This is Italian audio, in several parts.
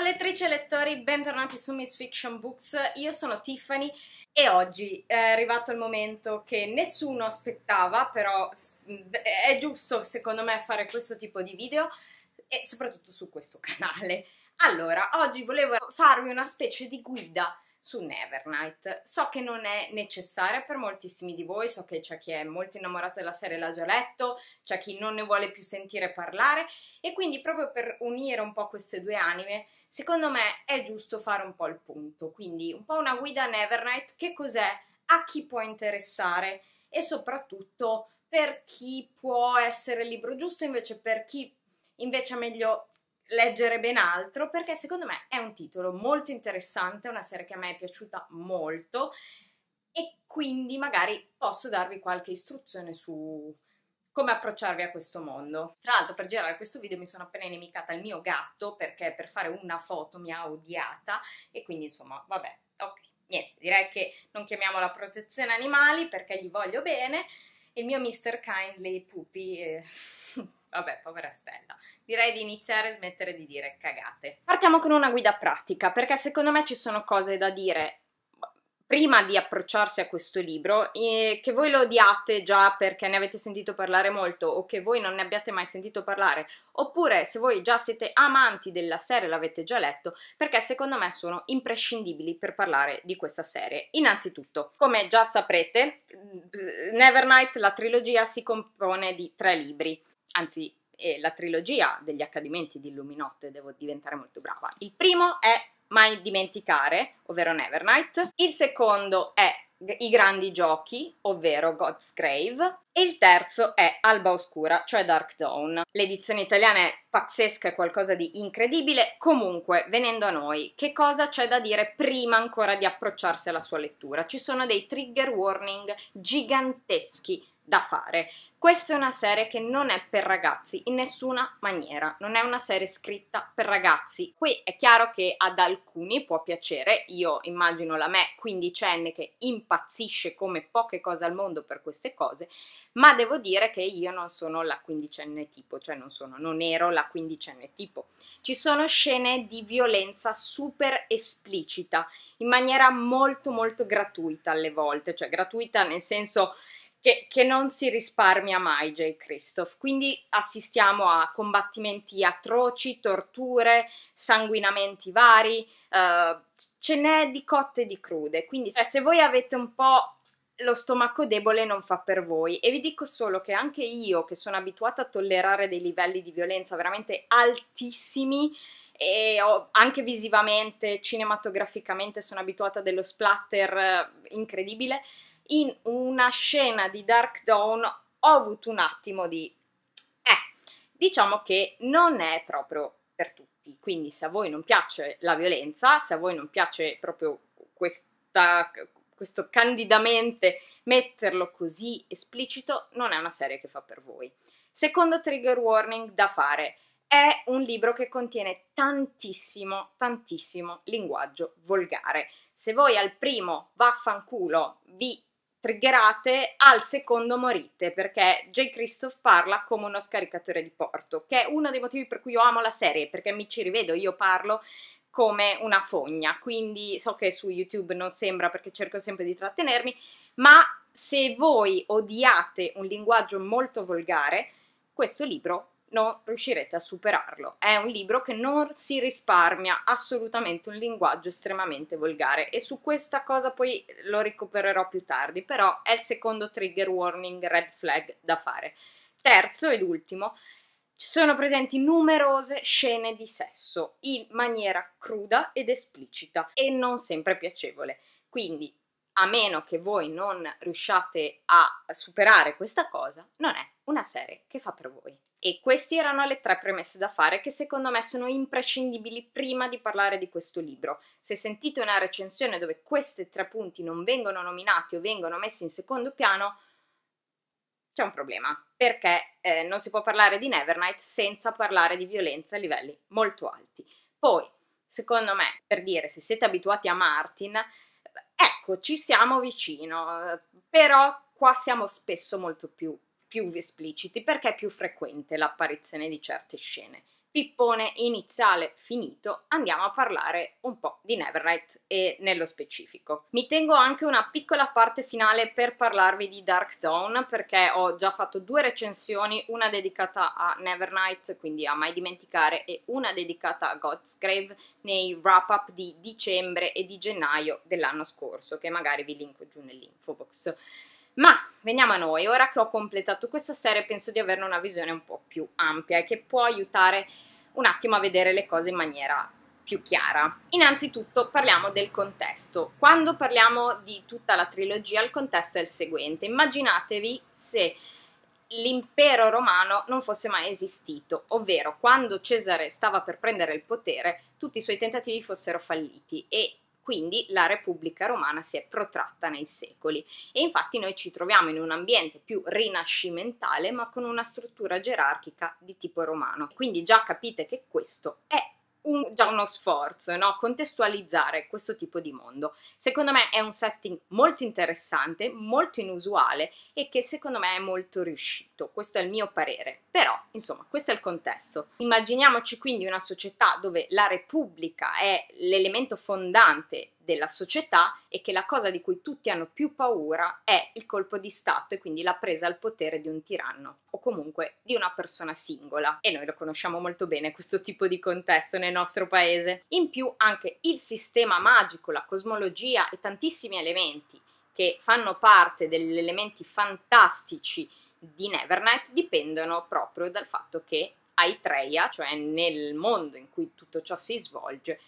Ciao lettrici e lettori, bentornati su Miss Fiction Books, io sono Tiffany e oggi eh, è arrivato il momento che nessuno aspettava, però mm, è giusto secondo me fare questo tipo di video e soprattutto su questo canale. Allora, oggi volevo farvi una specie di guida su Nevernight. So che non è necessaria per moltissimi di voi, so che c'è chi è molto innamorato della serie l'ha già letto, c'è chi non ne vuole più sentire parlare e quindi proprio per unire un po' queste due anime, secondo me è giusto fare un po' il punto, quindi un po' una guida a Nevernight, che cos'è, a chi può interessare e soprattutto per chi può essere il libro giusto invece per chi invece è meglio leggere ben altro perché secondo me è un titolo molto interessante, una serie che a me è piaciuta molto e quindi magari posso darvi qualche istruzione su come approcciarvi a questo mondo. Tra l'altro per girare questo video mi sono appena inimicata il mio gatto perché per fare una foto mi ha odiata e quindi insomma vabbè, ok, niente, direi che non chiamiamo la protezione animali perché gli voglio bene e il mio Mr. Kindly Pupi... Eh... Vabbè, povera Stella. Direi di iniziare a smettere di dire cagate. Partiamo con una guida pratica, perché secondo me ci sono cose da dire prima di approcciarsi a questo libro, eh, che voi lo odiate già perché ne avete sentito parlare molto o che voi non ne abbiate mai sentito parlare, oppure se voi già siete amanti della serie l'avete già letto, perché secondo me sono imprescindibili per parlare di questa serie. Innanzitutto, come già saprete, Nevernight, la trilogia, si compone di tre libri anzi eh, la trilogia degli accadimenti di Illuminotte, devo diventare molto brava. Il primo è Mai dimenticare, ovvero Nevernight. Il secondo è i grandi giochi, ovvero God's Crave, e il terzo è Alba Oscura, cioè Dark Dawn. L'edizione italiana è pazzesca, è qualcosa di incredibile. Comunque, venendo a noi, che cosa c'è da dire prima ancora di approcciarsi alla sua lettura? Ci sono dei trigger warning giganteschi da fare. Questa è una serie che non è per ragazzi in nessuna maniera, non è una serie scritta per ragazzi. Qui è chiaro che ad alcuni può piacere, io immagino la me quindicenne che impazzisce come poche cose al mondo per queste cose, ma devo dire che io non sono la quindicenne tipo, cioè non sono, non ero la quindicenne tipo. Ci sono scene di violenza super esplicita, in maniera molto molto gratuita alle volte, cioè gratuita nel senso che, che non si risparmia mai J. Christoph. Quindi assistiamo a combattimenti atroci, torture, sanguinamenti vari, eh, ce n'è di cotte e di crude. Quindi cioè, se voi avete un po' lo stomaco debole non fa per voi e vi dico solo che anche io che sono abituata a tollerare dei livelli di violenza veramente altissimi e anche visivamente, cinematograficamente sono abituata a dello splatter eh, incredibile, in una scena di Dark Dawn ho avuto un attimo di... Eh, diciamo che non è proprio per tutti, quindi se a voi non piace la violenza, se a voi non piace proprio questa, questo candidamente metterlo così esplicito, non è una serie che fa per voi. Secondo trigger warning da fare, è un libro che contiene tantissimo, tantissimo linguaggio volgare. Se voi al primo vaffanculo vi triggerate al secondo morite perché J. Christoph parla come uno scaricatore di porto che è uno dei motivi per cui io amo la serie perché mi ci rivedo, io parlo come una fogna quindi so che su YouTube non sembra perché cerco sempre di trattenermi ma se voi odiate un linguaggio molto volgare questo libro non riuscirete a superarlo. È un libro che non si risparmia assolutamente un linguaggio estremamente volgare e su questa cosa poi lo recupererò più tardi, però è il secondo trigger warning red flag da fare. Terzo ed ultimo, ci sono presenti numerose scene di sesso in maniera cruda ed esplicita e non sempre piacevole. Quindi a meno che voi non riusciate a superare questa cosa, non è una serie che fa per voi. E queste erano le tre premesse da fare che secondo me sono imprescindibili prima di parlare di questo libro. Se sentite una recensione dove questi tre punti non vengono nominati o vengono messi in secondo piano, c'è un problema, perché eh, non si può parlare di Nevernight senza parlare di violenza a livelli molto alti. Poi, secondo me, per dire, se siete abituati a Martin, Ecco, ci siamo vicino, eh, però qua siamo spesso molto più, più espliciti perché è più frequente l'apparizione di certe scene pippone iniziale finito, andiamo a parlare un po' di Nevernight e nello specifico. Mi tengo anche una piccola parte finale per parlarvi di Dark Dawn perché ho già fatto due recensioni, una dedicata a Nevernight, quindi a Mai Dimenticare, e una dedicata a God's Grave nei wrap up di dicembre e di gennaio dell'anno scorso, che magari vi linko giù nell'info box. Ma veniamo a noi, ora che ho completato questa serie penso di averne una visione un po' più ampia e che può aiutare un attimo a vedere le cose in maniera più chiara. Innanzitutto parliamo del contesto. Quando parliamo di tutta la trilogia, il contesto è il seguente. Immaginatevi se l'impero romano non fosse mai esistito, ovvero quando Cesare stava per prendere il potere, tutti i suoi tentativi fossero falliti e quindi la Repubblica Romana si è protratta nei secoli e infatti noi ci troviamo in un ambiente più rinascimentale ma con una struttura gerarchica di tipo romano. Quindi già capite che questo è un, già uno sforzo, no? contestualizzare questo tipo di mondo. Secondo me è un setting molto interessante, molto inusuale e che secondo me è molto riuscito, questo è il mio parere. Però, insomma, questo è il contesto. Immaginiamoci quindi una società dove la Repubblica è l'elemento fondante della società e che la cosa di cui tutti hanno più paura è il colpo di Stato e quindi la presa al potere di un tiranno o comunque di una persona singola. E noi lo conosciamo molto bene questo tipo di contesto nel nostro paese. In più anche il sistema magico, la cosmologia e tantissimi elementi che fanno parte degli elementi fantastici di Nevernight dipendono proprio dal fatto che a cioè nel mondo in cui tutto ciò si svolge,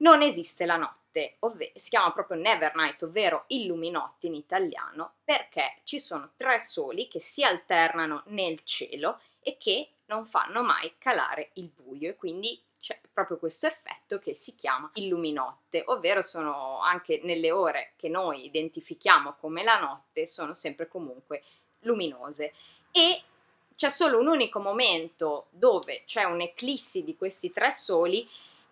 non esiste la notte, ovvero, si chiama proprio Nevernight, ovvero Illuminotti in italiano, perché ci sono tre soli che si alternano nel cielo e che non fanno mai calare il buio e quindi c'è proprio questo effetto che si chiama illuminotte, ovvero sono anche nelle ore che noi identifichiamo come la notte, sono sempre comunque luminose e c'è solo un unico momento dove c'è un'eclissi di questi tre soli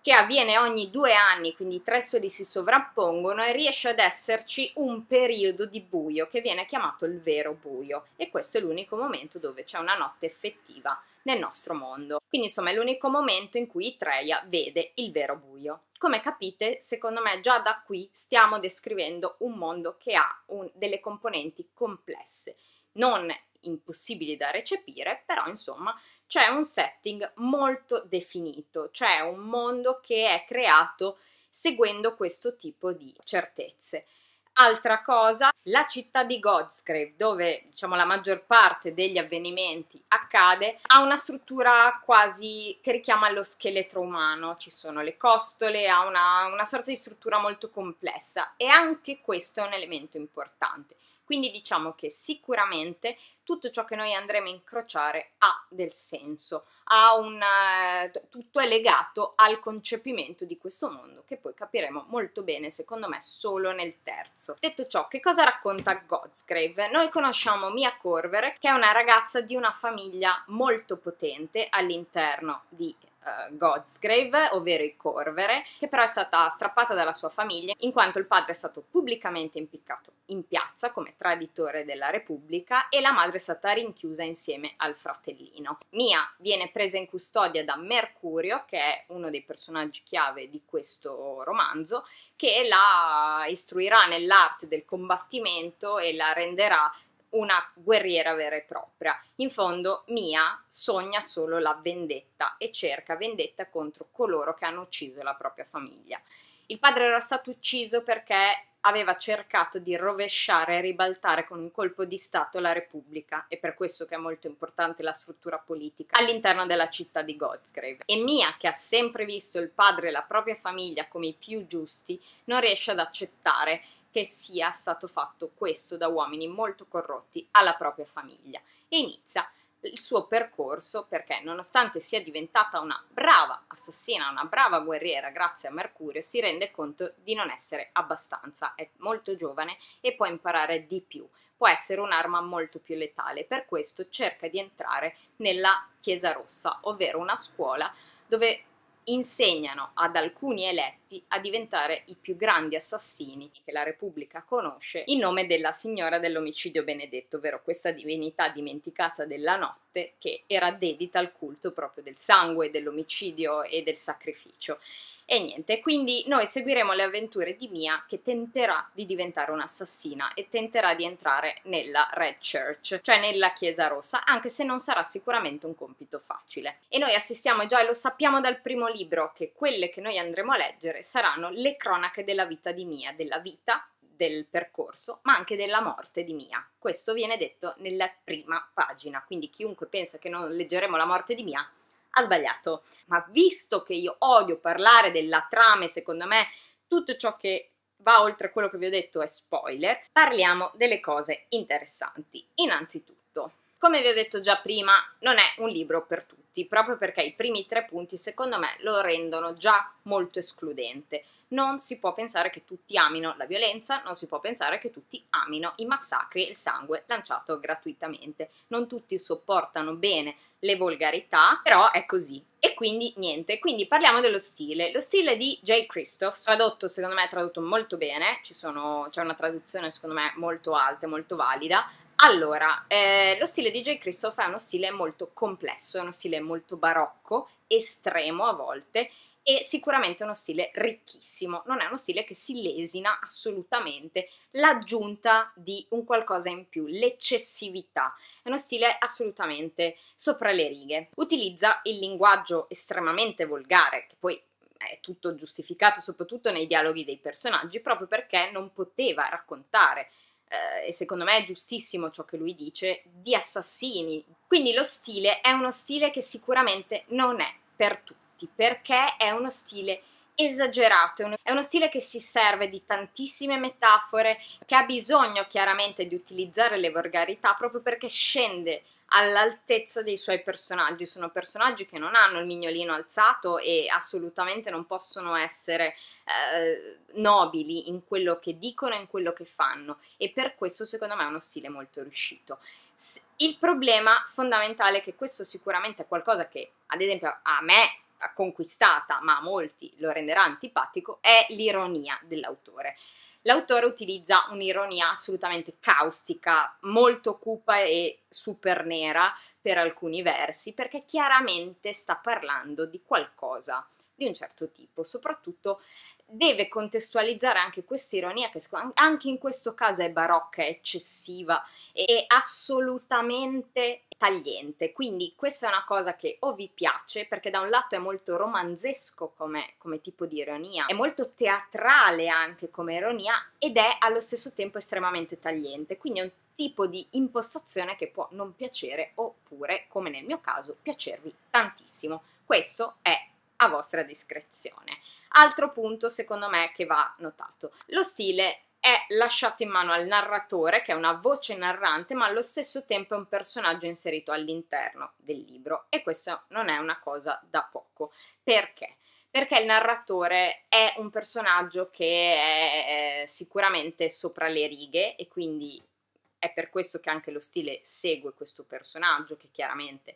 che avviene ogni due anni, quindi i tre soli si sovrappongono e riesce ad esserci un periodo di buio che viene chiamato il vero buio e questo è l'unico momento dove c'è una notte effettiva nel nostro mondo. Quindi insomma è l'unico momento in cui Treia vede il vero buio. Come capite, secondo me già da qui stiamo descrivendo un mondo che ha un, delle componenti complesse, non impossibili da recepire, però insomma c'è un setting molto definito, c'è cioè un mondo che è creato seguendo questo tipo di certezze. Altra cosa, la città di Godsgrave, dove diciamo, la maggior parte degli avvenimenti accade, ha una struttura quasi che richiama lo scheletro umano, ci sono le costole, ha una, una sorta di struttura molto complessa e anche questo è un elemento importante. Quindi diciamo che sicuramente tutto ciò che noi andremo a incrociare ha del senso, ha un, eh, tutto è legato al concepimento di questo mondo che poi capiremo molto bene, secondo me, solo nel terzo. Detto ciò, che cosa racconta Godsgrave? Noi conosciamo Mia Corvere, che è una ragazza di una famiglia molto potente all'interno di uh, Godsgrave, ovvero il Corvere, che però è stata strappata dalla sua famiglia in quanto il padre è stato pubblicamente impiccato in piazza come traditore della Repubblica e la madre è stata rinchiusa insieme al fratellino. Mia viene presa in custodia da Mercurio, che è uno dei personaggi chiave di questo romanzo, che la istruirà nell'arte del combattimento e la renderà una guerriera vera e propria. In fondo, Mia sogna solo la vendetta e cerca vendetta contro coloro che hanno ucciso la propria famiglia. Il padre era stato ucciso perché aveva cercato di rovesciare e ribaltare con un colpo di Stato la Repubblica, e per questo che è molto importante la struttura politica all'interno della città di Godsgrave. E Mia, che ha sempre visto il padre e la propria famiglia come i più giusti, non riesce ad accettare che sia stato fatto questo da uomini molto corrotti alla propria famiglia e inizia il suo percorso perché nonostante sia diventata una brava assassina, una brava guerriera grazie a Mercurio, si rende conto di non essere abbastanza, è molto giovane e può imparare di più, può essere un'arma molto più letale, per questo cerca di entrare nella Chiesa Rossa, ovvero una scuola dove insegnano ad alcuni eletti a diventare i più grandi assassini che la Repubblica conosce in nome della signora dell'omicidio benedetto, ovvero questa divinità dimenticata della notte che era dedita al culto proprio del sangue, dell'omicidio e del sacrificio. E niente, quindi noi seguiremo le avventure di Mia che tenterà di diventare un'assassina e tenterà di entrare nella Red Church, cioè nella Chiesa Rossa, anche se non sarà sicuramente un compito facile. E noi assistiamo già, e lo sappiamo dal primo libro, che quelle che noi andremo a leggere saranno le cronache della vita di Mia, della vita del percorso, ma anche della morte di Mia. Questo viene detto nella prima pagina, quindi chiunque pensa che non leggeremo la morte di Mia ha sbagliato. Ma visto che io odio parlare della trama secondo me tutto ciò che va oltre quello che vi ho detto è spoiler, parliamo delle cose interessanti. Innanzitutto, come vi ho detto già prima, non è un libro per tutti, proprio perché i primi tre punti secondo me lo rendono già molto escludente. Non si può pensare che tutti amino la violenza, non si può pensare che tutti amino i massacri e il sangue lanciato gratuitamente. Non tutti sopportano bene le volgarità, però è così. E quindi niente, quindi parliamo dello stile. Lo stile di J. Christophs, tradotto secondo me è tradotto molto bene, c'è una traduzione secondo me molto alta e molto valida, allora, eh, lo stile di J. Christoph è uno stile molto complesso, è uno stile molto barocco, estremo a volte e sicuramente uno stile ricchissimo, non è uno stile che si lesina assolutamente l'aggiunta di un qualcosa in più, l'eccessività, è uno stile assolutamente sopra le righe. Utilizza il linguaggio estremamente volgare, che poi è tutto giustificato soprattutto nei dialoghi dei personaggi, proprio perché non poteva raccontare eh, e secondo me è giustissimo ciò che lui dice, di assassini. Quindi lo stile è uno stile che sicuramente non è per tutti, perché è uno stile esagerato, è uno, è uno stile che si serve di tantissime metafore, che ha bisogno chiaramente di utilizzare le volgarità proprio perché scende all'altezza dei suoi personaggi. Sono personaggi che non hanno il mignolino alzato e assolutamente non possono essere eh, nobili in quello che dicono e in quello che fanno e per questo secondo me è uno stile molto riuscito. Il problema fondamentale è che questo sicuramente è qualcosa che ad esempio a me conquistata, ma a molti lo renderà antipatico, è l'ironia dell'autore. L'autore utilizza un'ironia assolutamente caustica, molto cupa e super nera per alcuni versi, perché chiaramente sta parlando di qualcosa di un certo tipo. Soprattutto deve contestualizzare anche questa ironia che anche in questo caso è barocca, è eccessiva, è assolutamente tagliente. Quindi questa è una cosa che o vi piace perché da un lato è molto romanzesco come, come tipo di ironia, è molto teatrale anche come ironia ed è allo stesso tempo estremamente tagliente. Quindi è un tipo di impostazione che può non piacere oppure, come nel mio caso, piacervi tantissimo. Questo è a vostra discrezione. Altro punto secondo me che va notato, lo stile è lasciato in mano al narratore, che è una voce narrante, ma allo stesso tempo è un personaggio inserito all'interno del libro e questo non è una cosa da poco. Perché? Perché il narratore è un personaggio che è eh, sicuramente sopra le righe e quindi è per questo che anche lo stile segue questo personaggio che chiaramente è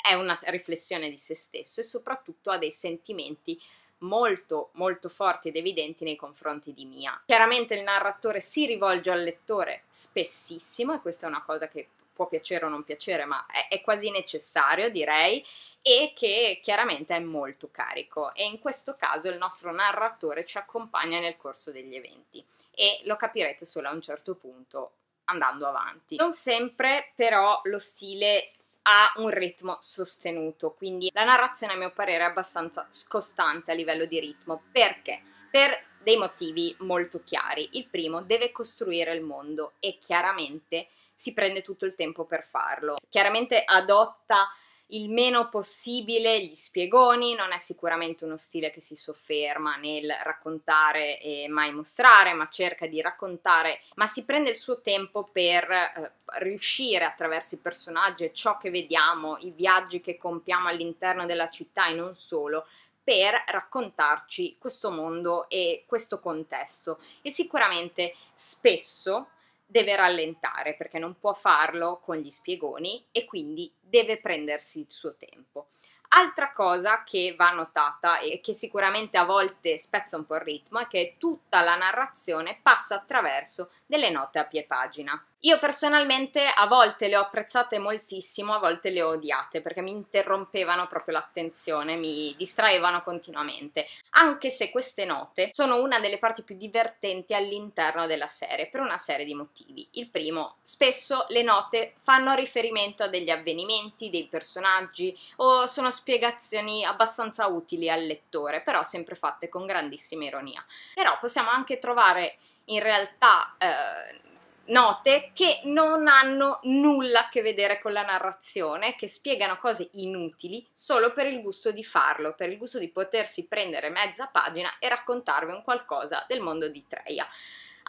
è una riflessione di se stesso e soprattutto ha dei sentimenti molto molto forti ed evidenti nei confronti di Mia. Chiaramente il narratore si rivolge al lettore spessissimo e questa è una cosa che può piacere o non piacere, ma è, è quasi necessario, direi, e che chiaramente è molto carico e in questo caso il nostro narratore ci accompagna nel corso degli eventi e lo capirete solo a un certo punto andando avanti. Non sempre però lo stile ha un ritmo sostenuto, quindi la narrazione a mio parere è abbastanza scostante a livello di ritmo. Perché? Per dei motivi molto chiari. Il primo deve costruire il mondo e chiaramente si prende tutto il tempo per farlo. Chiaramente adotta il meno possibile gli spiegoni, non è sicuramente uno stile che si sofferma nel raccontare e mai mostrare, ma cerca di raccontare, ma si prende il suo tempo per eh, riuscire attraverso i personaggi e ciò che vediamo, i viaggi che compiamo all'interno della città e non solo, per raccontarci questo mondo e questo contesto e sicuramente spesso deve rallentare perché non può farlo con gli spiegoni e quindi deve prendersi il suo tempo. Altra cosa che va notata e che sicuramente a volte spezza un po' il ritmo è che tutta la narrazione passa attraverso delle note a pie pagina. Io personalmente a volte le ho apprezzate moltissimo, a volte le ho odiate perché mi interrompevano proprio l'attenzione, mi distraevano continuamente, anche se queste note sono una delle parti più divertenti all'interno della serie per una serie di motivi. Il primo, spesso le note fanno riferimento a degli avvenimenti, dei personaggi o sono spiegazioni abbastanza utili al lettore, però sempre fatte con grandissima ironia. Però possiamo anche trovare in realtà eh, note che non hanno nulla a che vedere con la narrazione, che spiegano cose inutili solo per il gusto di farlo, per il gusto di potersi prendere mezza pagina e raccontarvi un qualcosa del mondo di Treia.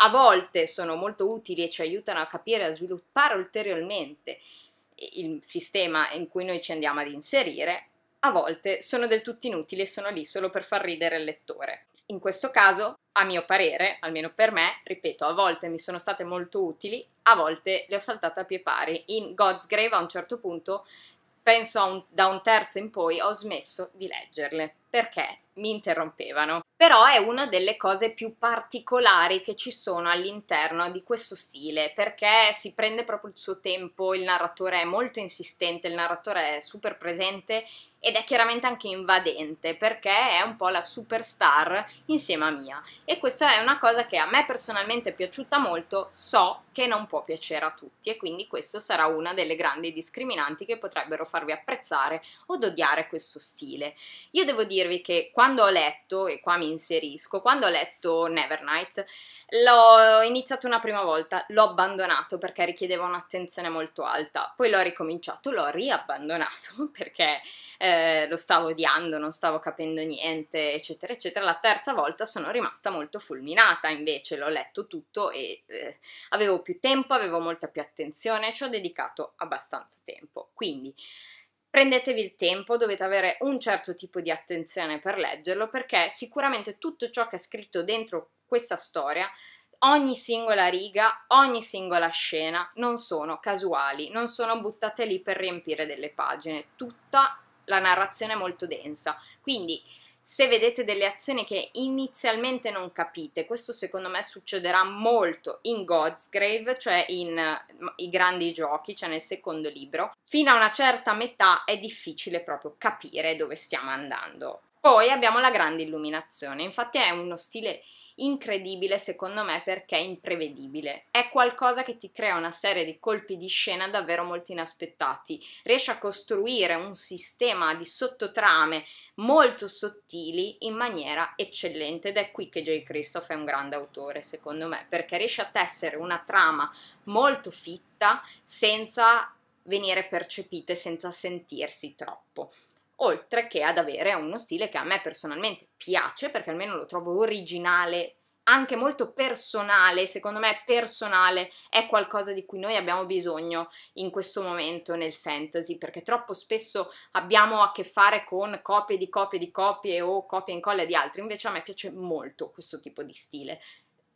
A volte sono molto utili e ci aiutano a capire e a sviluppare ulteriormente il sistema in cui noi ci andiamo ad inserire, a volte sono del tutto inutili e sono lì solo per far ridere il lettore. In questo caso, a mio parere, almeno per me, ripeto, a volte mi sono state molto utili, a volte le ho saltate a pie pari. In God's Grave a un certo punto, penso un, da un terzo in poi, ho smesso di leggerle perché mi interrompevano. Però è una delle cose più particolari che ci sono all'interno di questo stile, perché si prende proprio il suo tempo, il narratore è molto insistente, il narratore è super presente ed è chiaramente anche invadente perché è un po' la superstar insieme a Mia e questa è una cosa che a me personalmente è piaciuta molto, so che non può piacere a tutti e quindi questo sarà una delle grandi discriminanti che potrebbero farvi apprezzare o odiare questo stile. Io devo dire dirvi che quando ho letto, e qua mi inserisco, quando ho letto Nevernight, l'ho iniziato una prima volta, l'ho abbandonato perché richiedeva un'attenzione molto alta, poi l'ho ricominciato, l'ho riabbandonato perché eh, lo stavo odiando, non stavo capendo niente, eccetera, eccetera. La terza volta sono rimasta molto fulminata, invece l'ho letto tutto e eh, avevo più tempo, avevo molta più attenzione, ci ho dedicato abbastanza tempo. Quindi Prendetevi il tempo, dovete avere un certo tipo di attenzione per leggerlo perché sicuramente tutto ciò che è scritto dentro questa storia ogni singola riga, ogni singola scena non sono casuali, non sono buttate lì per riempire delle pagine, tutta la narrazione è molto densa. Quindi se vedete delle azioni che inizialmente non capite, questo secondo me succederà molto in God's Grave, cioè in uh, i grandi giochi, cioè nel secondo libro, fino a una certa metà è difficile proprio capire dove stiamo andando. Poi abbiamo la grande illuminazione, infatti è uno stile incredibile secondo me perché imprevedibile. È qualcosa che ti crea una serie di colpi di scena davvero molto inaspettati. Riesce a costruire un sistema di sottotrame molto sottili in maniera eccellente ed è qui che J. Christoph è un grande autore secondo me perché riesce a tessere una trama molto fitta senza venire percepite, senza sentirsi troppo oltre che ad avere uno stile che a me personalmente piace perché almeno lo trovo originale, anche molto personale, secondo me personale è qualcosa di cui noi abbiamo bisogno in questo momento nel fantasy, perché troppo spesso abbiamo a che fare con copie di copie di copie o copie e incolla di altri, invece a me piace molto questo tipo di stile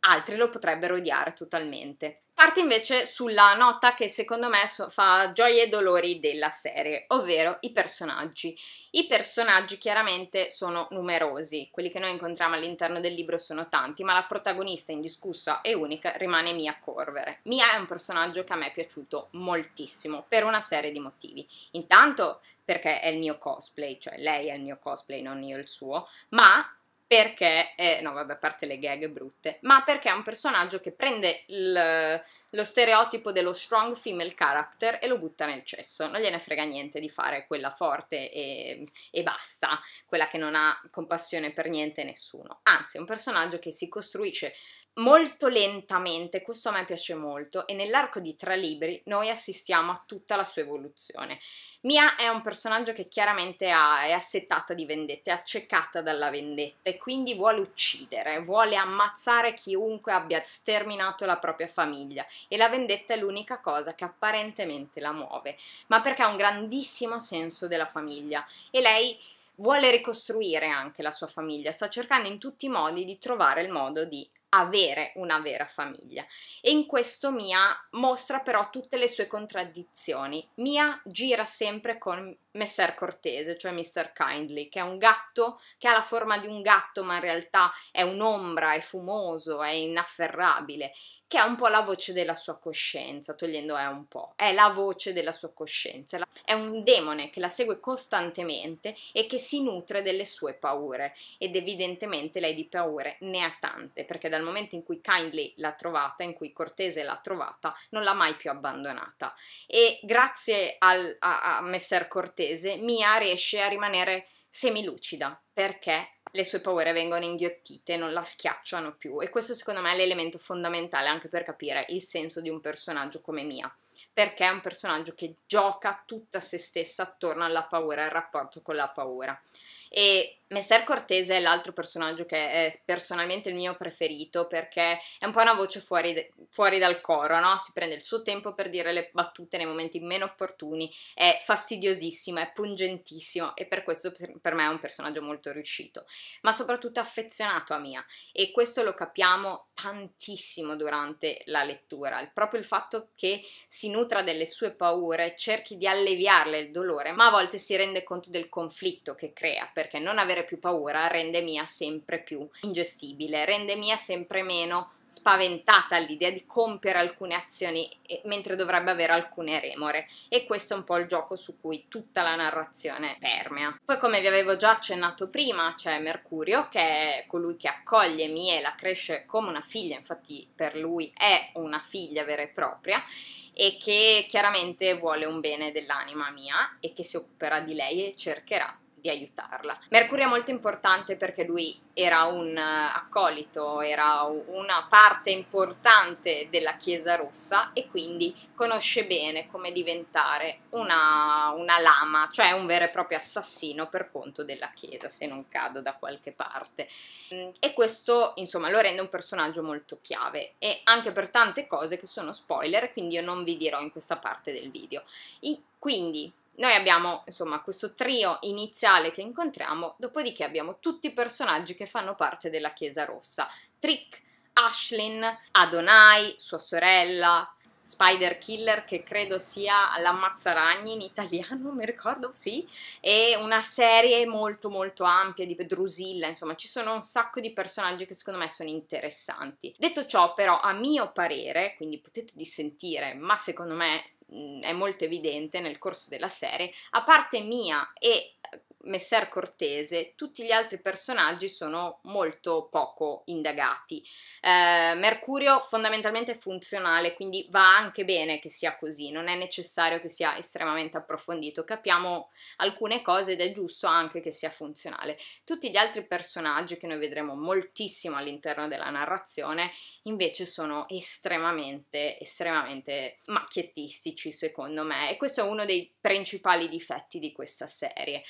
altri lo potrebbero odiare totalmente. Parto invece sulla nota che secondo me fa gioie e dolori della serie, ovvero i personaggi. I personaggi chiaramente sono numerosi, quelli che noi incontriamo all'interno del libro sono tanti, ma la protagonista indiscussa e unica rimane Mia Corvere. Mia è un personaggio che a me è piaciuto moltissimo per una serie di motivi. Intanto perché è il mio cosplay, cioè lei è il mio cosplay, non io il suo, ma perché, eh, no vabbè, a parte le gag brutte, ma perché è un personaggio che prende il, lo stereotipo dello strong female character e lo butta nel cesso, non gliene frega niente di fare quella forte e, e basta, quella che non ha compassione per niente e nessuno, anzi è un personaggio che si costruisce molto lentamente, questo a me piace molto, e nell'arco di tre libri noi assistiamo a tutta la sua evoluzione. Mia è un personaggio che chiaramente ha, è assettata di vendetta, è accecata dalla vendetta e quindi vuole uccidere, vuole ammazzare chiunque abbia sterminato la propria famiglia e la vendetta è l'unica cosa che apparentemente la muove, ma perché ha un grandissimo senso della famiglia e lei vuole ricostruire anche la sua famiglia, sta cercando in tutti i modi di trovare il modo di avere una vera famiglia. E in questo Mia mostra però tutte le sue contraddizioni. Mia gira sempre con Messer Cortese, cioè Mr. Kindly, che è un gatto che ha la forma di un gatto, ma in realtà è un'ombra, è fumoso, è inafferrabile, che è un po' la voce della sua coscienza, togliendo è eh, un po', è la voce della sua coscienza, è un demone che la segue costantemente e che si nutre delle sue paure ed evidentemente lei di paure ne ha tante, perché dal momento in cui Kindly l'ha trovata, in cui Cortese l'ha trovata, non l'ha mai più abbandonata e grazie al, a, a Messer Cortese Mia riesce a rimanere semilucida perché le sue paure vengono inghiottite, non la schiacciano più e questo secondo me è l'elemento fondamentale anche per capire il senso di un personaggio come Mia, perché è un personaggio che gioca tutta se stessa attorno alla paura, al rapporto con la paura. E Messer Cortese è l'altro personaggio che è personalmente il mio preferito perché è un po' una voce fuori, fuori, dal coro, no? Si prende il suo tempo per dire le battute nei momenti meno opportuni, è fastidiosissima, è pungentissimo e per questo per me è un personaggio molto riuscito, ma soprattutto affezionato a Mia e questo lo capiamo tantissimo durante la lettura, proprio il fatto che si nutra delle sue paure, cerchi di alleviarle il dolore, ma a volte si rende conto del conflitto che crea perché non avendo avere più paura rende Mia sempre più ingestibile, rende Mia sempre meno spaventata all'idea di compiere alcune azioni eh, mentre dovrebbe avere alcune remore e questo è un po' il gioco su cui tutta la narrazione permea. Poi come vi avevo già accennato prima c'è Mercurio che è colui che accoglie Mia e la cresce come una figlia, infatti per lui è una figlia vera e propria e che chiaramente vuole un bene dell'anima mia e che si occuperà di lei e cercherà di aiutarla. Mercurio è molto importante perché lui era un eh, accolito, era una parte importante della Chiesa russa e quindi conosce bene come diventare una, una lama, cioè un vero e proprio assassino per conto della Chiesa, se non cado da qualche parte. Mm, e questo, insomma, lo rende un personaggio molto chiave e anche per tante cose che sono spoiler, quindi io non vi dirò in questa parte del video. E quindi noi abbiamo insomma questo trio iniziale che incontriamo, dopodiché abbiamo tutti i personaggi che fanno parte della Chiesa Rossa. Trick, Ashlyn, Adonai, sua sorella, Spider Killer che credo sia l'ammazzaragni in italiano, mi ricordo, sì, e una serie molto molto ampia di Drusilla, insomma ci sono un sacco di personaggi che secondo me sono interessanti. Detto ciò però a mio parere, quindi potete dissentire, ma secondo me è molto evidente nel corso della serie, a parte mia e Messer Cortese, tutti gli altri personaggi sono molto poco indagati. Eh, Mercurio fondamentalmente è funzionale, quindi va anche bene che sia così, non è necessario che sia estremamente approfondito, capiamo alcune cose ed è giusto anche che sia funzionale. Tutti gli altri personaggi che noi vedremo moltissimo all'interno della narrazione invece sono estremamente, estremamente macchiettistici secondo me e questo è uno dei principali difetti di questa serie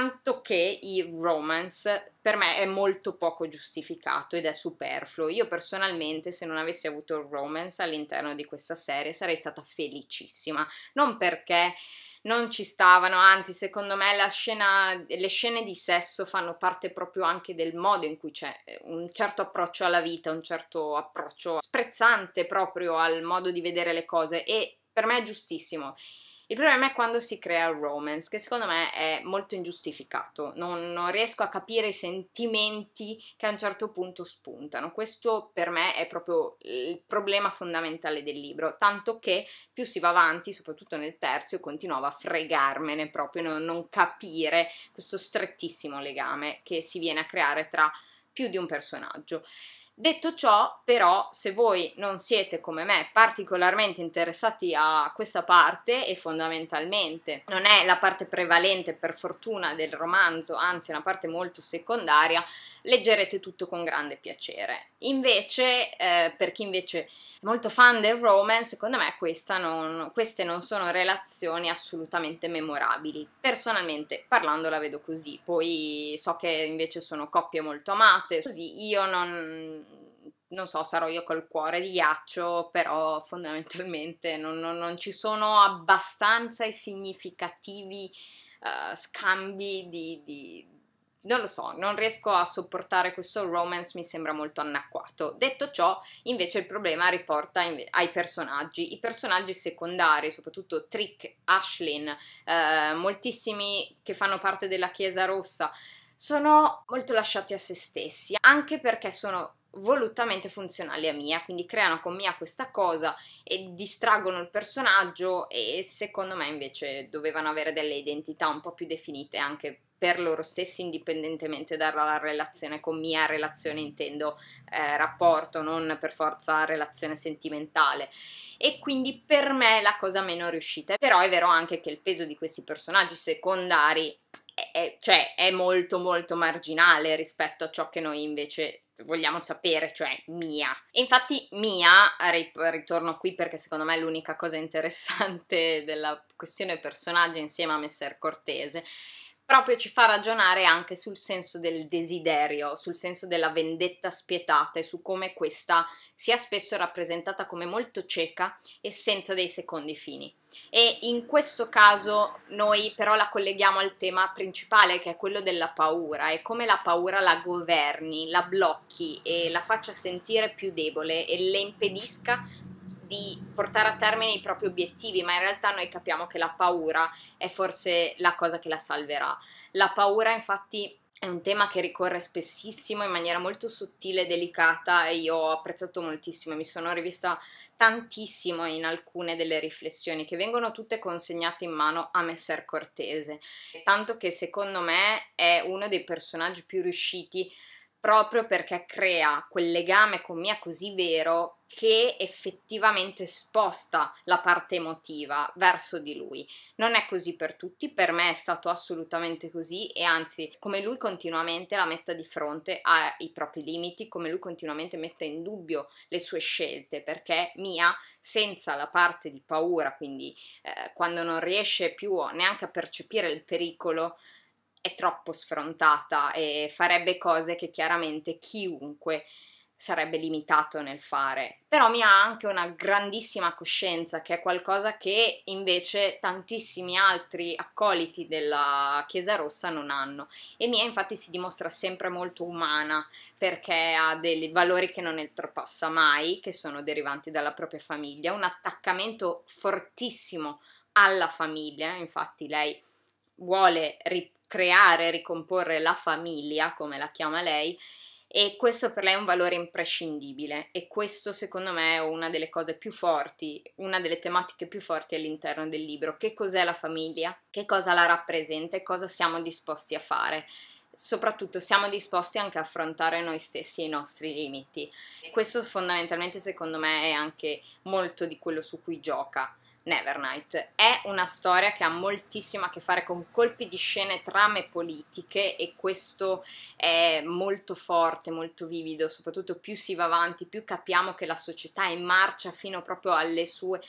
tanto che il romance per me è molto poco giustificato ed è superfluo. Io personalmente, se non avessi avuto il romance all'interno di questa serie, sarei stata felicissima. Non perché non ci stavano, anzi, secondo me scena, le scene di sesso fanno parte proprio anche del modo in cui c'è eh, un certo approccio alla vita, un certo approccio sprezzante proprio al modo di vedere le cose e per me è giustissimo. Il problema è quando si crea il romance, che secondo me è molto ingiustificato. Non, non, riesco a capire i sentimenti che a un certo punto spuntano. Questo per me è proprio il problema fondamentale del libro, tanto che più si va avanti, soprattutto nel terzo, io continuavo a fregarmene proprio, non, non capire questo strettissimo legame che si viene a creare tra più di un personaggio. Detto ciò, però, se voi non siete come me particolarmente interessati a questa parte e fondamentalmente non è la parte prevalente per fortuna del romanzo, anzi è una parte molto secondaria, leggerete tutto con grande piacere. Invece, eh, per chi invece è molto fan del romance, secondo me non, queste non sono relazioni assolutamente memorabili. Personalmente, parlando la vedo così, poi so che invece sono coppie molto amate, così io non non so, sarò io col cuore di ghiaccio, però fondamentalmente non, non, non ci sono abbastanza e significativi uh, scambi di, di, Non lo so, non riesco a sopportare questo romance, mi sembra molto anacquato. Detto ciò, invece il problema riporta in, ai personaggi. I personaggi secondari, soprattutto Trick, Ashlyn, uh, moltissimi che fanno parte della Chiesa Rossa, sono molto lasciati a se stessi, anche perché sono volutamente funzionali a Mia, quindi creano con Mia questa cosa e distraggono il personaggio e secondo me invece dovevano avere delle identità un po' più definite anche per loro stessi indipendentemente dalla relazione con Mia, relazione intendo eh, rapporto, non per forza relazione sentimentale e quindi per me la cosa meno riuscita, però è vero anche che il peso di questi personaggi secondari è, cioè, è molto molto marginale rispetto a ciò che noi invece vogliamo sapere, cioè Mia. E Infatti Mia, ritorno qui perché secondo me è l'unica cosa interessante della questione personaggio insieme a Messer Cortese, proprio ci fa ragionare anche sul senso del desiderio, sul senso della vendetta spietata e su come questa sia spesso rappresentata come molto cieca e senza dei secondi fini. E in questo caso noi però la colleghiamo al tema principale che è quello della paura e come la paura la governi, la blocchi e la faccia sentire più debole e le impedisca di portare a termine i propri obiettivi, ma in realtà noi capiamo che la paura è forse la cosa che la salverà. La paura infatti è un tema che ricorre spessissimo in maniera molto sottile e delicata e io ho apprezzato moltissimo, mi sono rivista tantissimo in alcune delle riflessioni che vengono tutte consegnate in mano a Messer Cortese, tanto che secondo me è uno dei personaggi più riusciti proprio perché crea quel legame con Mia così vero che effettivamente sposta la parte emotiva verso di lui. Non è così per tutti, per me è stato assolutamente così e anzi come lui continuamente la metta di fronte ai propri limiti, come lui continuamente mette in dubbio le sue scelte, perché Mia senza la parte di paura, quindi eh, quando non riesce più neanche a percepire il pericolo, è troppo sfrontata e farebbe cose che chiaramente chiunque sarebbe limitato nel fare, però mi ha anche una grandissima coscienza che è qualcosa che invece tantissimi altri accoliti della Chiesa Rossa non hanno e Mia infatti si dimostra sempre molto umana perché ha dei valori che non oltrepassa mai, che sono derivanti dalla propria famiglia, un attaccamento fortissimo alla famiglia, infatti lei vuole ricreare, ricomporre la famiglia, come la chiama lei, e questo per lei è un valore imprescindibile e questo secondo me è una delle cose più forti, una delle tematiche più forti all'interno del libro. Che cos'è la famiglia? Che cosa la rappresenta e cosa siamo disposti a fare? Soprattutto siamo disposti anche a affrontare noi stessi e i nostri limiti. Questo fondamentalmente secondo me è anche molto di quello su cui gioca Nevernight. È una storia che ha moltissimo a che fare con colpi di scene, trame politiche e questo è molto forte, molto vivido, soprattutto più si va avanti, più capiamo che la società è in marcia fino proprio alle sue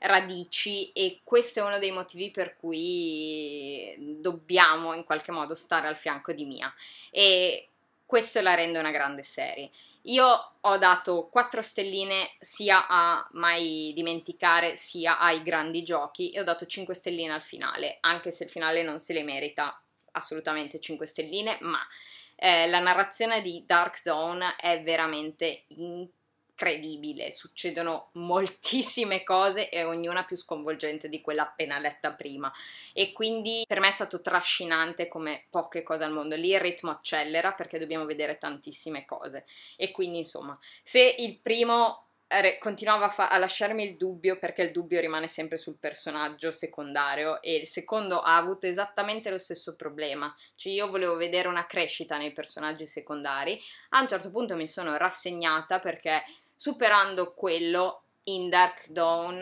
radici e questo è uno dei motivi per cui dobbiamo in qualche modo stare al fianco di Mia e questo la rende una grande serie. Io ho dato 4 stelline sia a Mai Dimenticare sia ai grandi giochi e ho dato 5 stelline al finale, anche se il finale non se le merita assolutamente 5 stelline, ma eh, la narrazione di Dark Dawn è veramente incredibile incredibile, succedono moltissime cose e ognuna più sconvolgente di quella appena letta prima e quindi per me è stato trascinante come poche cose al mondo. Lì il ritmo accelera perché dobbiamo vedere tantissime cose e quindi insomma, se il primo continuava a, fa- a, lasciarmi il dubbio perché il dubbio rimane sempre sul personaggio secondario e il secondo ha avuto esattamente lo stesso problema cioè io volevo vedere una crescita nei personaggi secondari a un certo punto mi sono rassegnata perché Superando quello, in Dark Dawn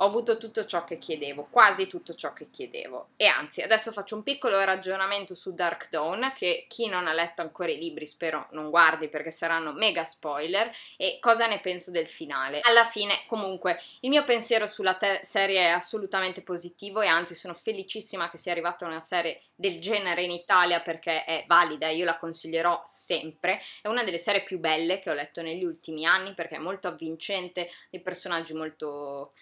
ho avuto tutto ciò che chiedevo, quasi tutto ciò che chiedevo. E anzi, adesso faccio un piccolo ragionamento su Dark Dawn, che chi non ha letto ancora i libri spero non guardi perché saranno mega spoiler, e cosa ne penso del finale. Alla fine, comunque, il mio pensiero sulla ter- serie è assolutamente positivo e anzi sono felicissima che sia arrivata una serie del genere in Italia perché è valida io la consiglierò sempre. È una delle serie più belle che ho letto negli ultimi anni perché è molto avvincente, dei personaggi molto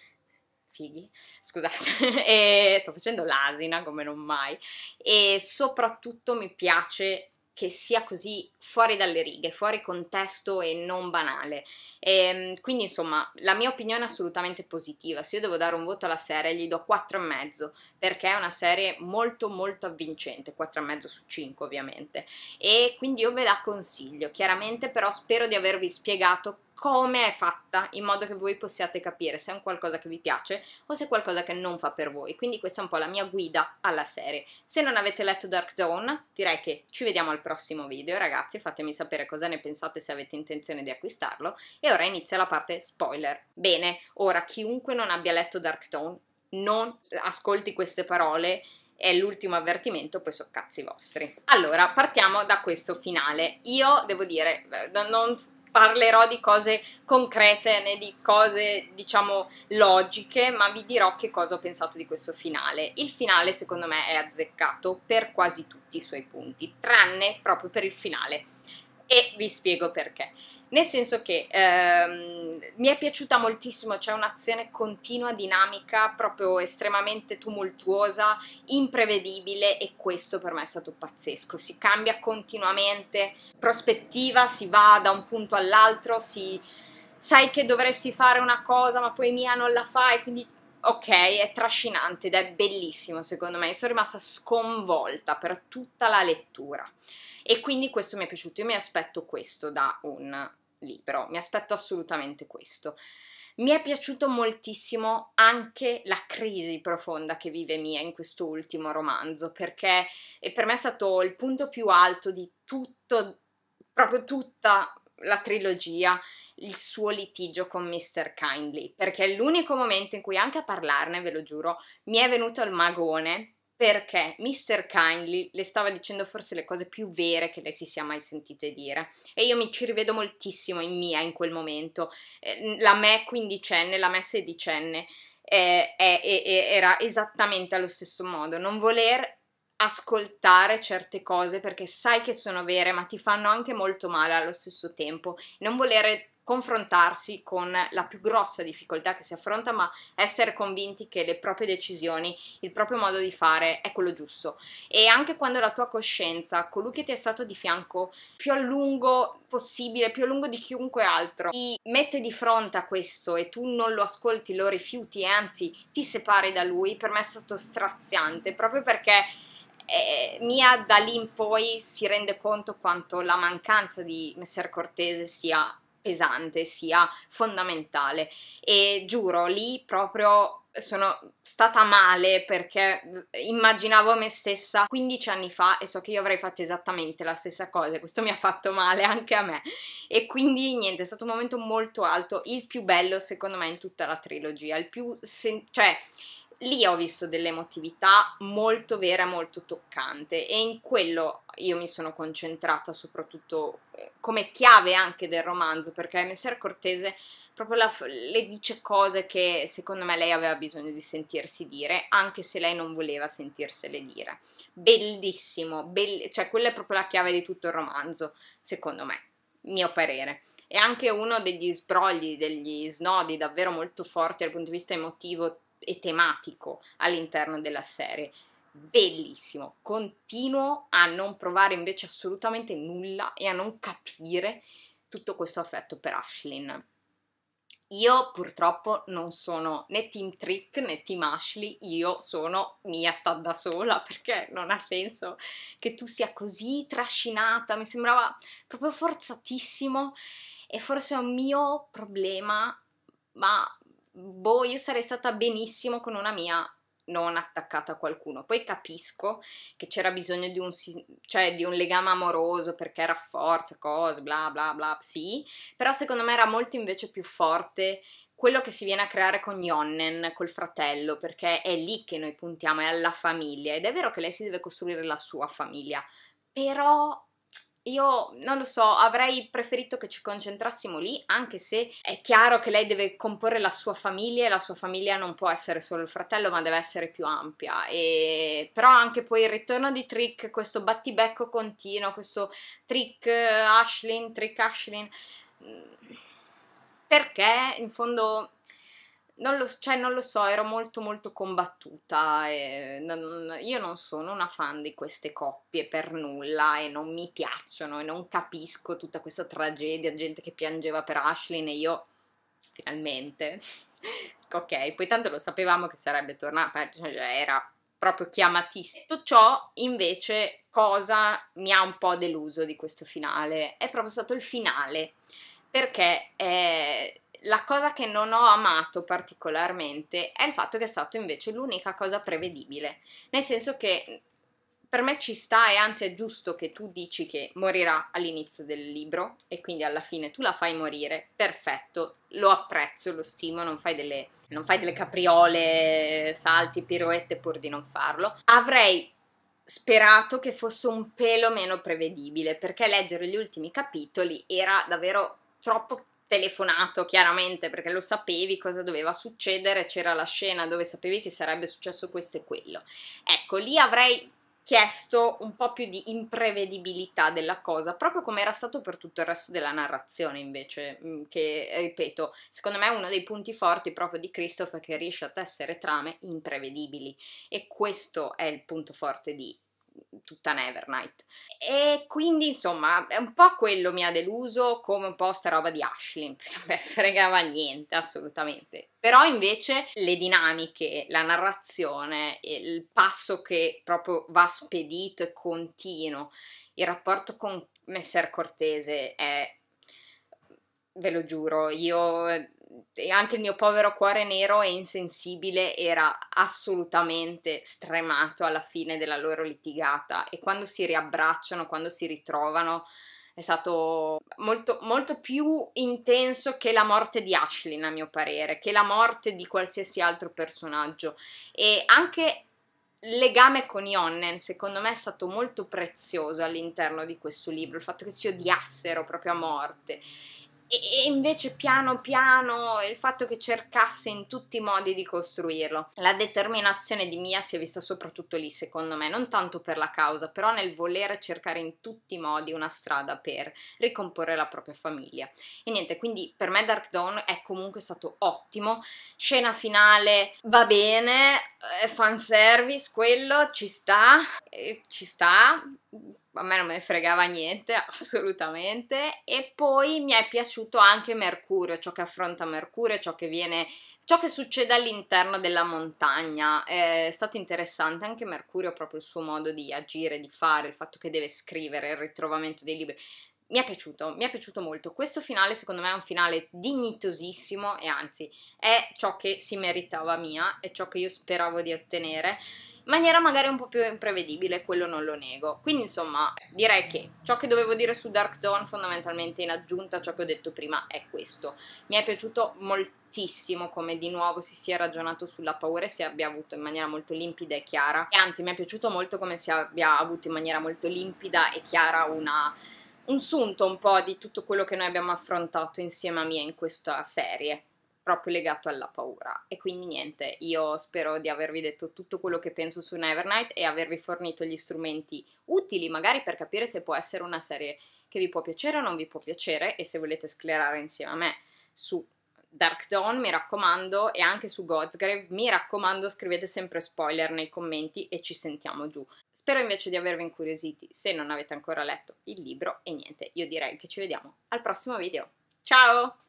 fighi, scusate, e sto facendo l'asina come non mai e soprattutto mi piace che sia così fuori dalle righe, fuori contesto e non banale. E, ehm, quindi, insomma, la mia opinione è assolutamente positiva. Se io devo dare un voto alla serie, gli do 4,5 perché è una serie molto, molto avvincente. 4,5 su 5, ovviamente. E quindi io ve la consiglio. Chiaramente, però, spero di avervi spiegato come è fatta in modo che voi possiate capire se è un qualcosa che vi piace o se è qualcosa che non fa per voi. Quindi questa è un po' la mia guida alla serie. Se non avete letto Dark Zone, direi che ci vediamo al prossimo video, ragazzi, fatemi sapere cosa ne pensate se avete intenzione di acquistarlo e ora inizia la parte spoiler. Bene, ora chiunque non abbia letto Dark Zone, non ascolti queste parole è l'ultimo avvertimento, poi so cazzi vostri. Allora, partiamo da questo finale. Io devo dire, eh, non parlerò di cose concrete né di cose diciamo logiche, ma vi dirò che cosa ho pensato di questo finale. Il finale secondo me è azzeccato per quasi tutti i suoi punti, tranne proprio per il finale e vi spiego perché. Nel senso che ehm, mi è piaciuta moltissimo, c'è cioè un'azione continua, dinamica, proprio estremamente tumultuosa, imprevedibile e questo per me è stato pazzesco. Si cambia continuamente prospettiva, si va da un punto all'altro, si, sai che dovresti fare una cosa ma poi Mia non la fai, quindi ok, è trascinante ed è bellissimo secondo me. Io sono rimasta sconvolta per tutta la lettura. E quindi questo mi è piaciuto. Io mi aspetto questo da un libro, mi aspetto assolutamente questo. Mi è piaciuto moltissimo anche la crisi profonda che vive Mia in questo ultimo romanzo, perché è per me è stato il punto più alto di tutto, proprio tutta la trilogia, il suo litigio con Mr. Kindly, perché è l'unico momento in cui anche a parlarne, ve lo giuro, mi è venuto il magone perché Mr. Kindly le stava dicendo forse le cose più vere che lei si sia mai sentite dire e io mi ci rivedo moltissimo in Mia in quel momento, eh, la me quindicenne, la me sedicenne eh, eh, eh, era esattamente allo stesso modo, non voler ascoltare certe cose perché sai che sono vere ma ti fanno anche molto male allo stesso tempo, non volere confrontarsi con la più grossa difficoltà che si affronta, ma essere convinti che le proprie decisioni, il proprio modo di fare è quello giusto. E anche quando la tua coscienza, colui che ti è stato di fianco più a lungo possibile, più a lungo di chiunque altro, ti mette di fronte a questo e tu non lo ascolti, lo rifiuti e anzi ti separi da lui, per me è stato straziante, proprio perché eh, Mia da lì in poi si rende conto quanto la mancanza di Messer Cortese sia pesante sia fondamentale e giuro lì proprio sono stata male perché immaginavo me stessa 15 anni fa e so che io avrei fatto esattamente la stessa cosa e questo mi ha fatto male anche a me e quindi niente è stato un momento molto alto il più bello secondo me in tutta la trilogia il più sen- cioè lì ho visto dell'emotività molto vera, molto toccante e in quello io mi sono concentrata soprattutto eh, come chiave anche del romanzo perché Messer Cortese proprio la, le dice cose che secondo me lei aveva bisogno di sentirsi dire anche se lei non voleva sentirsele dire. Bellissimo, bell- cioè quella è proprio la chiave di tutto il romanzo secondo me, mio parere è anche uno degli sbrogli, degli snodi davvero molto forti dal punto di vista emotivo e tematico all'interno della serie. Bellissimo, continuo a non provare invece assolutamente nulla e a non capire tutto questo affetto per Ashlyn. Io purtroppo non sono né Team Trick né Team Ashley, io sono mia sta da sola perché non ha senso che tu sia così trascinata, mi sembrava proprio forzatissimo e forse è un mio problema, ma boh, io sarei stata benissimo con una mia non attaccata a qualcuno. Poi capisco che c'era bisogno di un, cioè, di un legame amoroso perché rafforza cose, bla bla bla, sì, però secondo me era molto invece più forte quello che si viene a creare con Yonnen, col fratello, perché è lì che noi puntiamo, è alla famiglia ed è vero che lei si deve costruire la sua famiglia, però io non lo so, avrei preferito che ci concentrassimo lì, anche se è chiaro che lei deve comporre la sua famiglia e la sua famiglia non può essere solo il fratello, ma deve essere più ampia. E... Però anche poi il ritorno di Trick, questo battibecco continuo, questo Trick eh, Ashlyn, Trick Ashlyn mm, perché in fondo non lo, cioè, non lo, so, ero molto molto combattuta. Non, io non sono una fan di queste coppie per nulla e non mi piacciono e non capisco tutta questa tragedia, gente che piangeva per Ashlyn e io finalmente. ok, poi tanto lo sapevamo che sarebbe tornata, eh, cioè, era proprio chiamatissima. Tutto ciò invece cosa mi ha un po' deluso di questo finale è proprio stato il finale perché... Eh, la cosa che non ho amato particolarmente è il fatto che è stato invece l'unica cosa prevedibile, nel senso che per me ci sta e anzi è giusto che tu dici che morirà all'inizio del libro e quindi alla fine tu la fai morire, perfetto, lo apprezzo, lo stimo, non fai delle, non fai delle capriole, salti, piroette pur di non farlo. Avrei sperato che fosse un pelo meno prevedibile perché leggere gli ultimi capitoli era davvero troppo telefonato chiaramente perché lo sapevi cosa doveva succedere, c'era la scena dove sapevi che sarebbe successo questo e quello. Ecco, lì avrei chiesto un po' più di imprevedibilità della cosa, proprio come era stato per tutto il resto della narrazione invece, mm, che eh, ripeto, secondo me è uno dei punti forti proprio di Christopher che riesce a tessere trame imprevedibili e questo è il punto forte di tutta Nevernight. E quindi insomma, è un po' quello mi ha deluso, come un po' sta roba di Ashley, perché beh, fregava niente assolutamente. Però invece le dinamiche, la narrazione, il passo che proprio va spedito e continuo, il rapporto con Messer Cortese è ve lo giuro, io e anche il mio povero cuore nero e insensibile era assolutamente stremato alla fine della loro litigata e quando si riabbracciano, quando si ritrovano è stato molto, molto più intenso che la morte di Ashlyn a mio parere, che la morte di qualsiasi altro personaggio e anche il legame con Yonnen, secondo me è stato molto prezioso all'interno di questo libro, il fatto che si odiassero proprio a morte e, invece piano piano il fatto che cercasse in tutti i modi di costruirlo. La determinazione di Mia si è vista soprattutto lì, secondo me, non tanto per la causa, però nel volere cercare in tutti i modi una strada per ricomporre la propria famiglia. E niente, quindi per me Dark Dawn è comunque stato ottimo. Scena finale va bene, eh, fanservice, quello ci sta, eh, ci sta a me non me ne fregava niente, assolutamente. E poi mi è piaciuto anche Mercurio, ciò che affronta Mercurio, ciò che viene, ciò che succede all'interno della montagna. Eh, è stato interessante anche Mercurio, proprio il suo modo di agire, di fare, il fatto che deve scrivere, il ritrovamento dei libri. Mi è piaciuto, mi è piaciuto molto. Questo finale, secondo me, è un finale dignitosissimo e anzi è ciò che si meritava mia, è ciò che io speravo di ottenere maniera magari un po' più imprevedibile, quello non lo nego. Quindi insomma direi che ciò che dovevo dire su Dark Dawn fondamentalmente in aggiunta a ciò che ho detto prima è questo. Mi è piaciuto moltissimo come di nuovo si sia ragionato sulla paura e si abbia avuto in maniera molto limpida e chiara. E anzi mi è piaciuto molto come si abbia avuto in maniera molto limpida e chiara una un sunto un po' di tutto quello che noi abbiamo affrontato insieme a me in questa serie proprio legato alla paura. E quindi niente, io spero di avervi detto tutto quello che penso su Nevernight e avervi fornito gli strumenti utili magari per capire se può essere una serie che vi può piacere o non vi può piacere e se volete sclerare insieme a me su Dark Dawn, mi raccomando, e anche su Godsgrave, mi raccomando, scrivete sempre spoiler nei commenti e ci sentiamo giù. Spero invece di avervi incuriositi se non avete ancora letto il libro e niente, io direi che ci vediamo al prossimo video. Ciao!